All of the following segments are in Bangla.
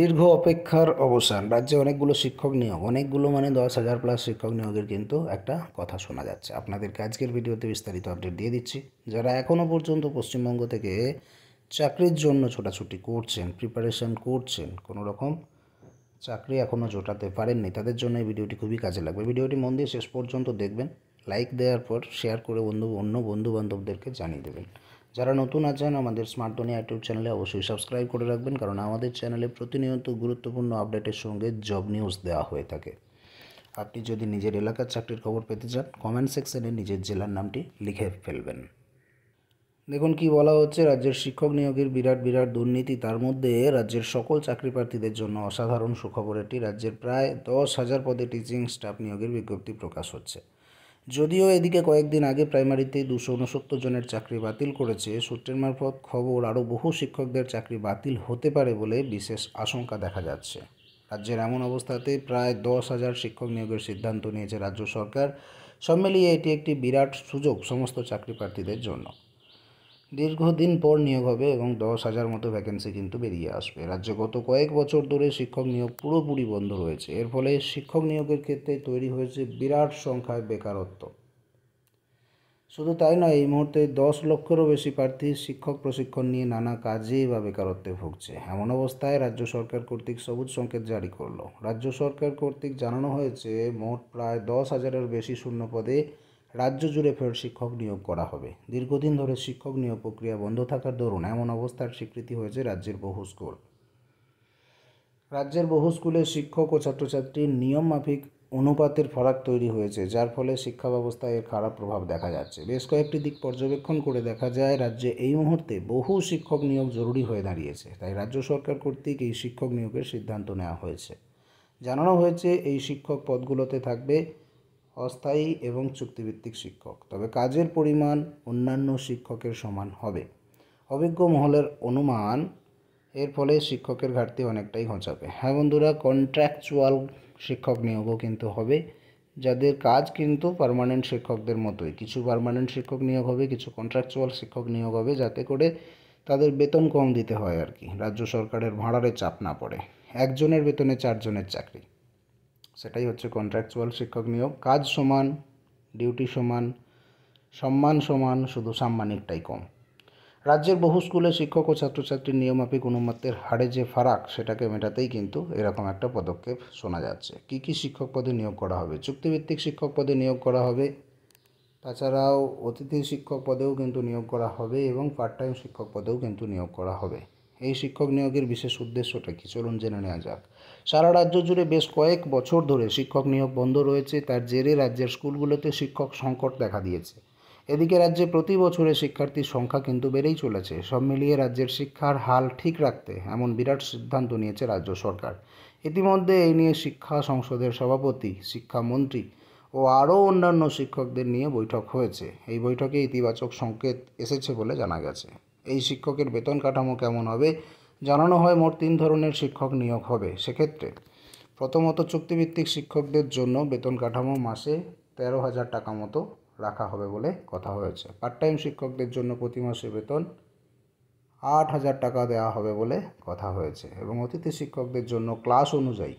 দীর্ঘ অপেক্ষার অবসান রাজ্যে অনেকগুলো শিক্ষক নিয়োগ অনেকগুলো মানে দশ হাজার প্লাস শিক্ষক নিয়োগের কিন্তু একটা কথা শোনা যাচ্ছে আপনাদেরকে আজকের ভিডিওতে বিস্তারিত আপডেট দিয়ে দিচ্ছি যারা এখনও পর্যন্ত পশ্চিমবঙ্গ থেকে চাকরির জন্য ছোটাছুটি করছেন প্রিপারেশন করছেন কোনো রকম চাকরি এখনও জোটাতে পারেননি তাদের জন্য এই ভিডিওটি খুবই কাজে লাগবে ভিডিওটি মন দিয়ে শেষ পর্যন্ত দেখবেন লাইক দেওয়ার পর শেয়ার করে বন্ধু অন্য বন্ধু বান্ধবদেরকে জানিয়ে দেবেন যারা নতুন আছেন আমাদের স্মার্ট দুনিয়া ইউটিউব চ্যানেলে অবশ্যই সাবস্ক্রাইব করে রাখবেন কারণ আমাদের চ্যানেলে প্রতিনিয়ত গুরুত্বপূর্ণ আপডেটের সঙ্গে জব নিউজ দেওয়া হয়ে থাকে আপনি যদি নিজের এলাকার চাকরির খবর পেতে চান কমেন্ট সেকশনে নিজের জেলার নামটি লিখে ফেলবেন দেখুন কি বলা হচ্ছে রাজ্যের শিক্ষক নিয়োগের বিরাট বিরাট দুর্নীতি তার মধ্যে রাজ্যের সকল চাকরি প্রার্থীদের জন্য অসাধারণ সুখবর এটি রাজ্যের প্রায় দশ হাজার পদে টিচিং স্টাফ নিয়োগের বিজ্ঞপ্তি প্রকাশ হচ্ছে যদিও এদিকে কয়েকদিন আগে প্রাইমারিতে দুশো উনসত্তর জনের চাকরি বাতিল করেছে সূত্রের মারফত খবর আরও বহু শিক্ষকদের চাকরি বাতিল হতে পারে বলে বিশেষ আশঙ্কা দেখা যাচ্ছে রাজ্যের এমন অবস্থাতে প্রায় দশ হাজার শিক্ষক নিয়োগের সিদ্ধান্ত নিয়েছে রাজ্য সরকার সব মিলিয়ে এটি একটি বিরাট সুযোগ সমস্ত চাকরি প্রার্থীদের জন্য দীর্ঘদিন পর নিয়োগ হবে এবং দশ হাজার মতো ভ্যাকেন্সি কিন্তু বেরিয়ে আসবে রাজ্যে গত কয়েক বছর ধরে শিক্ষক নিয়োগ পুরোপুরি বন্ধ রয়েছে এর ফলে শিক্ষক নিয়োগের ক্ষেত্রে তৈরি হয়েছে বিরাট সংখ্যায় বেকারত্ব শুধু তাই নয় এই মুহূর্তে দশ লক্ষেরও বেশি প্রার্থী শিক্ষক প্রশিক্ষণ নিয়ে নানা কাজে বা বেকারত্বে ভুগছে এমন অবস্থায় রাজ্য সরকার কর্তৃক সবুজ সংকেত জারি করলো রাজ্য সরকার কর্তৃক জানানো হয়েছে মোট প্রায় দশ হাজারের বেশি শূন্য পদে রাজ্য জুড়ে ফের শিক্ষক নিয়োগ করা হবে দীর্ঘদিন ধরে শিক্ষক নিয়োগ প্রক্রিয়া বন্ধ থাকার দরুন এমন অবস্থার স্বীকৃতি হয়েছে রাজ্যের বহু স্কুল রাজ্যের বহু স্কুলে শিক্ষক ও ছাত্রছাত্রীর নিয়ম মাফিক অনুপাতের ফারাক তৈরি হয়েছে যার ফলে শিক্ষা ব্যবস্থায় এর খারাপ প্রভাব দেখা যাচ্ছে বেশ কয়েকটি দিক পর্যবেক্ষণ করে দেখা যায় রাজ্যে এই মুহূর্তে বহু শিক্ষক নিয়োগ জরুরি হয়ে দাঁড়িয়েছে তাই রাজ্য সরকার কর্তৃক এই শিক্ষক নিয়োগের সিদ্ধান্ত নেওয়া হয়েছে জানানো হয়েছে এই শিক্ষক পদগুলোতে থাকবে অস্থায়ী এবং চুক্তিভিত্তিক শিক্ষক তবে কাজের পরিমাণ অন্যান্য শিক্ষকের সমান হবে অভিজ্ঞ মহলের অনুমান এর ফলে শিক্ষকের ঘাটতি অনেকটাই ঘোচাবে হ্যাঁ বন্ধুরা কন্ট্রাকচুয়াল শিক্ষক নিয়োগও কিন্তু হবে যাদের কাজ কিন্তু পারমানেন্ট শিক্ষকদের মতোই কিছু পারমানেন্ট শিক্ষক নিয়োগ হবে কিছু কন্ট্রাকচুয়াল শিক্ষক নিয়োগ হবে যাতে করে তাদের বেতন কম দিতে হয় আর কি রাজ্য সরকারের ভাড়ারে চাপ না পড়ে একজনের বেতনে চারজনের চাকরি সেটাই হচ্ছে কন্ট্রাকচুয়াল শিক্ষক নিয়োগ কাজ সমান ডিউটি সমান সম্মান সমান শুধু সাম্মানিকটাই কম রাজ্যের বহু স্কুলে শিক্ষক ও ছাত্রছাত্রীর নিয়মাফিক অনুমাতের হারে যে ফারাক সেটাকে মেটাতেই কিন্তু এরকম একটা পদক্ষেপ শোনা যাচ্ছে কি কি শিক্ষক পদে নিয়োগ করা হবে চুক্তিভিত্তিক শিক্ষক পদে নিয়োগ করা হবে তাছাড়াও অতিথি শিক্ষক পদেও কিন্তু নিয়োগ করা হবে এবং পার্ট টাইম শিক্ষক পদেও কিন্তু নিয়োগ করা হবে এই শিক্ষক নিয়োগের বিশেষ উদ্দেশ্যটা কী চলুন জেনে নেওয়া যাক সারা রাজ্য জুড়ে বেশ কয়েক বছর ধরে শিক্ষক নিয়োগ বন্ধ রয়েছে তার জেরে রাজ্যের স্কুলগুলোতে শিক্ষক সংকট দেখা দিয়েছে এদিকে রাজ্যে প্রতি বছরে শিক্ষার্থীর সংখ্যা কিন্তু বেড়েই চলেছে সব মিলিয়ে রাজ্যের শিক্ষার হাল ঠিক রাখতে এমন বিরাট সিদ্ধান্ত নিয়েছে রাজ্য সরকার ইতিমধ্যে এই নিয়ে শিক্ষা সংসদের সভাপতি শিক্ষামন্ত্রী ও আরও অন্যান্য শিক্ষকদের নিয়ে বৈঠক হয়েছে এই বৈঠকে ইতিবাচক সংকেত এসেছে বলে জানা গেছে এই শিক্ষকের বেতন কাঠামো কেমন হবে জানানো হয় মোট তিন ধরনের শিক্ষক নিয়োগ হবে সেক্ষেত্রে প্রথমত চুক্তিভিত্তিক শিক্ষকদের জন্য বেতন কাঠামো মাসে তেরো হাজার টাকা মতো রাখা হবে বলে কথা হয়েছে পার্ট টাইম শিক্ষকদের জন্য প্রতি মাসে বেতন আট হাজার টাকা দেওয়া হবে বলে কথা হয়েছে এবং অতিথি শিক্ষকদের জন্য ক্লাস অনুযায়ী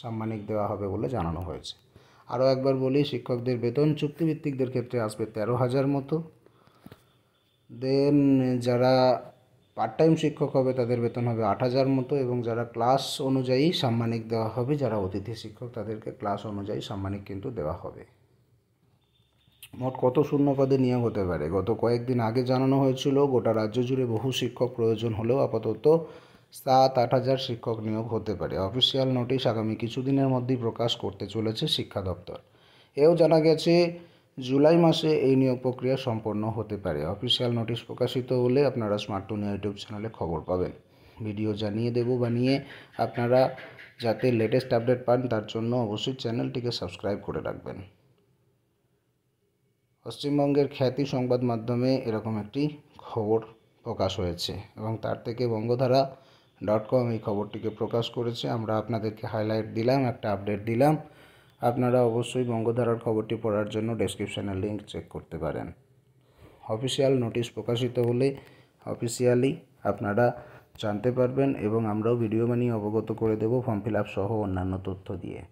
সাম্মানিক দেওয়া হবে বলে জানানো হয়েছে আরও একবার বলি শিক্ষকদের বেতন চুক্তিভিত্তিকদের ক্ষেত্রে আসবে তেরো হাজার মতো দেন যারা পার্ট টাইম শিক্ষক হবে তাদের বেতন হবে আট হাজার মতো এবং যারা ক্লাস অনুযায়ী সাম্মানিক দেওয়া হবে যারা অতিথি শিক্ষক তাদেরকে ক্লাস অনুযায়ী সাম্মানিক কিন্তু দেওয়া হবে মোট কত শূন্য পদে নিয়োগ হতে পারে গত কয়েকদিন আগে জানানো হয়েছিল গোটা রাজ্য জুড়ে বহু শিক্ষক প্রয়োজন হলেও আপাতত সাত আট হাজার শিক্ষক নিয়োগ হতে পারে অফিসিয়াল নোটিশ আগামী কিছুদিনের মধ্যেই প্রকাশ করতে চলেছে শিক্ষা দপ্তর এও জানা গেছে জুলাই মাসে এই নিয়োগ প্রক্রিয়া সম্পন্ন হতে পারে অফিসিয়াল নোটিশ প্রকাশিত হলে আপনারা স্মার্ট টুনিয়া ইউটিউব চ্যানেলে খবর পাবেন ভিডিও জানিয়ে দেব বানিয়ে আপনারা যাতে লেটেস্ট আপডেট পান তার জন্য অবশ্যই চ্যানেলটিকে সাবস্ক্রাইব করে রাখবেন পশ্চিমবঙ্গের খ্যাতি সংবাদ মাধ্যমে এরকম একটি খবর প্রকাশ হয়েছে এবং তার থেকে বঙ্গধারা ডট কম এই খবরটিকে প্রকাশ করেছে আমরা আপনাদেরকে হাইলাইট দিলাম একটা আপডেট দিলাম আপনারা অবশ্যই বঙ্গধারার খবরটি পড়ার জন্য ডেসক্রিপশানে লিঙ্ক চেক করতে পারেন অফিসিয়াল নোটিশ প্রকাশিত হলে অফিসিয়ালি আপনারা জানতে পারবেন এবং আমরাও ভিডিও বানিয়ে অবগত করে দেব ফর্ম ফিল সহ অন্যান্য তথ্য দিয়ে